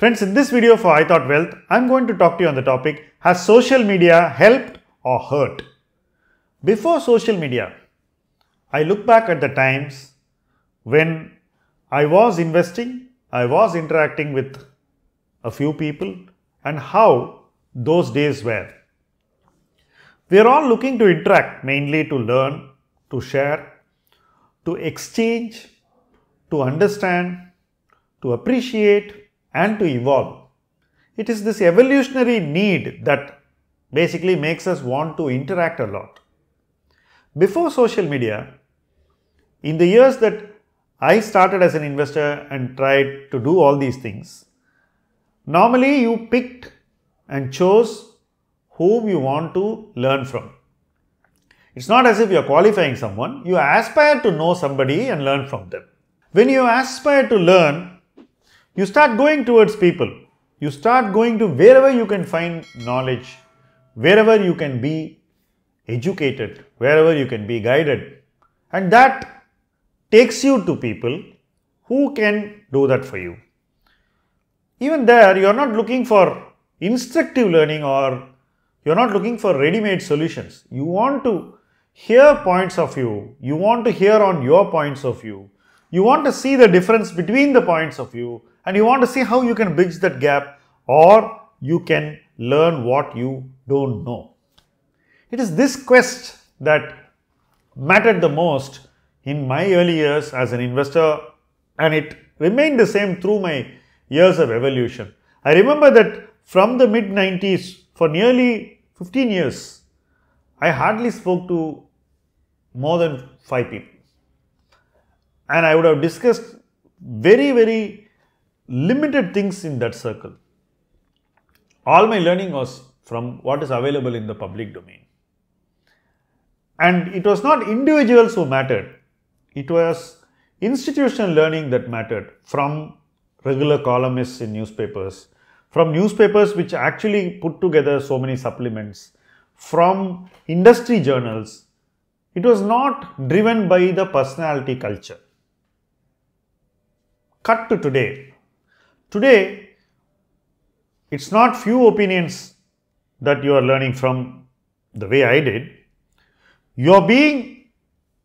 Friends, in this video for I Thought Wealth, I'm going to talk to you on the topic Has social media helped or hurt? Before social media, I look back at the times when I was investing, I was interacting with a few people, and how those days were. We are all looking to interact mainly to learn, to share, to exchange, to understand, to appreciate and to evolve. It is this evolutionary need that basically makes us want to interact a lot. Before social media, in the years that I started as an investor and tried to do all these things, normally you picked and chose whom you want to learn from. It's not as if you're qualifying someone, you aspire to know somebody and learn from them. When you aspire to learn, you start going towards people. You start going to wherever you can find knowledge, wherever you can be educated, wherever you can be guided. And that takes you to people who can do that for you. Even there, you are not looking for instructive learning or you are not looking for ready-made solutions. You want to hear points of view. You want to hear on your points of view. You want to see the difference between the points of view and you want to see how you can bridge that gap or you can learn what you don't know. It is this quest that mattered the most in my early years as an investor and it remained the same through my years of evolution. I remember that from the mid 90s for nearly 15 years, I hardly spoke to more than five people. And I would have discussed very, very limited things in that circle. All my learning was from what is available in the public domain. And it was not individuals who mattered, it was institutional learning that mattered from regular columnists in newspapers, from newspapers which actually put together so many supplements, from industry journals. It was not driven by the personality culture. Cut to today, Today, it's not few opinions that you are learning from the way I did. You are being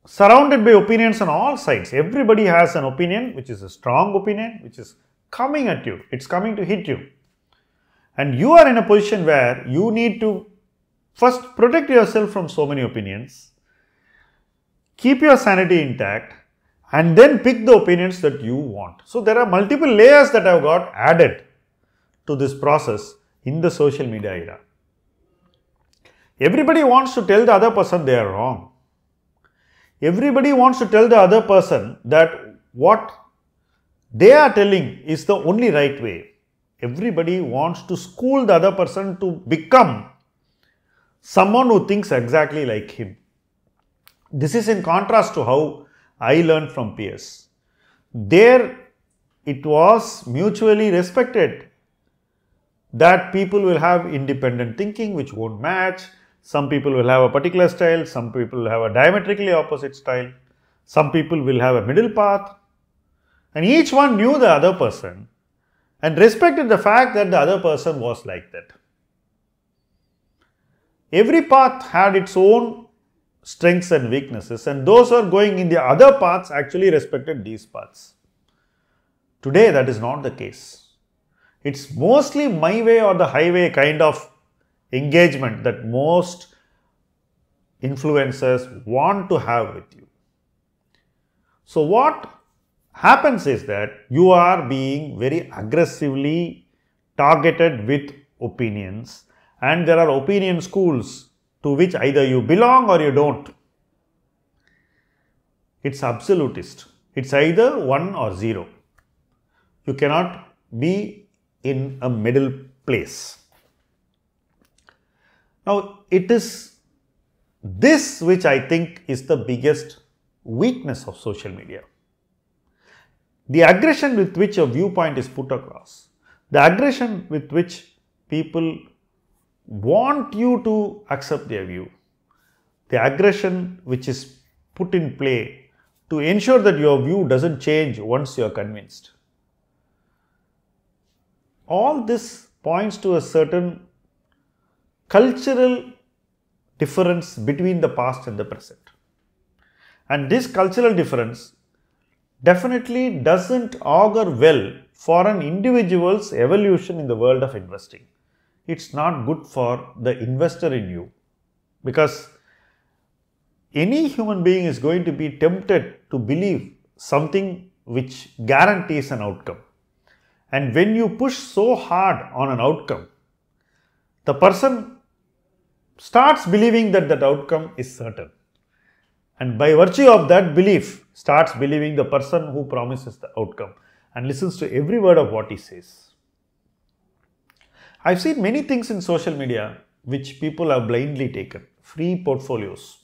surrounded by opinions on all sides. Everybody has an opinion which is a strong opinion which is coming at you. It's coming to hit you. And you are in a position where you need to first protect yourself from so many opinions. Keep your sanity intact and then pick the opinions that you want. So there are multiple layers that i have got added to this process in the social media era. Everybody wants to tell the other person they are wrong. Everybody wants to tell the other person that what they are telling is the only right way. Everybody wants to school the other person to become someone who thinks exactly like him. This is in contrast to how I learned from peers. There it was mutually respected that people will have independent thinking which won't match. Some people will have a particular style, some people will have a diametrically opposite style, some people will have a middle path. And each one knew the other person and respected the fact that the other person was like that. Every path had its own strengths and weaknesses and those who are going in the other paths actually respected these paths. Today that is not the case. It's mostly my way or the highway kind of engagement that most influencers want to have with you. So what happens is that you are being very aggressively targeted with opinions and there are opinion schools to which either you belong or you don't. It's absolutist. It's either 1 or 0. You cannot be in a middle place. Now, it is this which I think is the biggest weakness of social media. The aggression with which a viewpoint is put across, the aggression with which people want you to accept their view. The aggression which is put in play to ensure that your view doesn't change once you are convinced. All this points to a certain cultural difference between the past and the present. And this cultural difference definitely doesn't augur well for an individual's evolution in the world of investing it's not good for the investor in you because any human being is going to be tempted to believe something which guarantees an outcome. And when you push so hard on an outcome, the person starts believing that that outcome is certain. And by virtue of that belief, starts believing the person who promises the outcome and listens to every word of what he says. I've seen many things in social media which people have blindly taken free portfolios.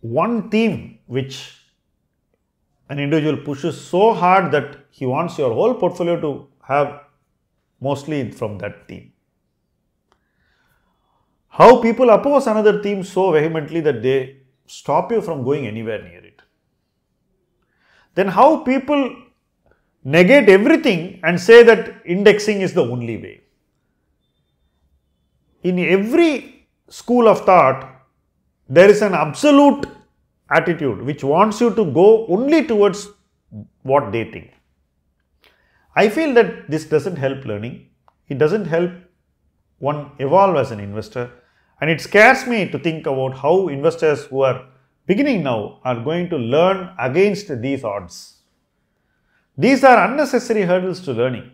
One theme which an individual pushes so hard that he wants your whole portfolio to have mostly from that theme. How people oppose another theme so vehemently that they stop you from going anywhere near it. Then how people negate everything and say that indexing is the only way. In every school of thought, there is an absolute attitude which wants you to go only towards what they think. I feel that this doesn't help learning. It doesn't help one evolve as an investor. And it scares me to think about how investors who are beginning now are going to learn against these odds. These are unnecessary hurdles to learning.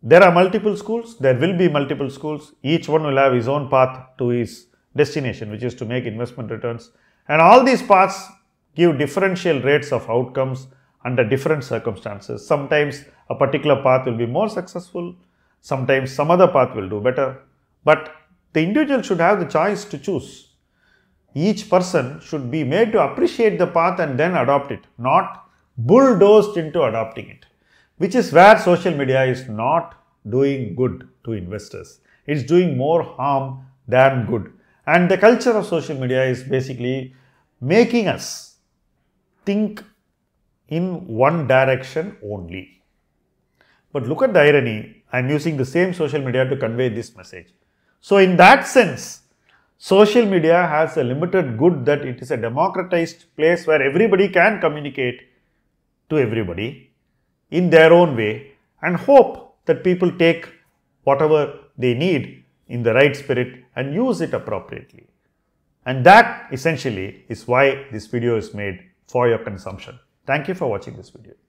There are multiple schools, there will be multiple schools. Each one will have his own path to his destination, which is to make investment returns. And all these paths give differential rates of outcomes under different circumstances. Sometimes a particular path will be more successful, sometimes some other path will do better. But the individual should have the choice to choose. Each person should be made to appreciate the path and then adopt it, not bulldozed into adopting it, which is where social media is not doing good to investors. It's doing more harm than good. And the culture of social media is basically making us think in one direction only. But look at the irony, I am using the same social media to convey this message. So, in that sense, social media has a limited good that it is a democratized place where everybody can communicate to everybody in their own way and hope that people take whatever they need in the right spirit and use it appropriately. And that essentially is why this video is made for your consumption. Thank you for watching this video.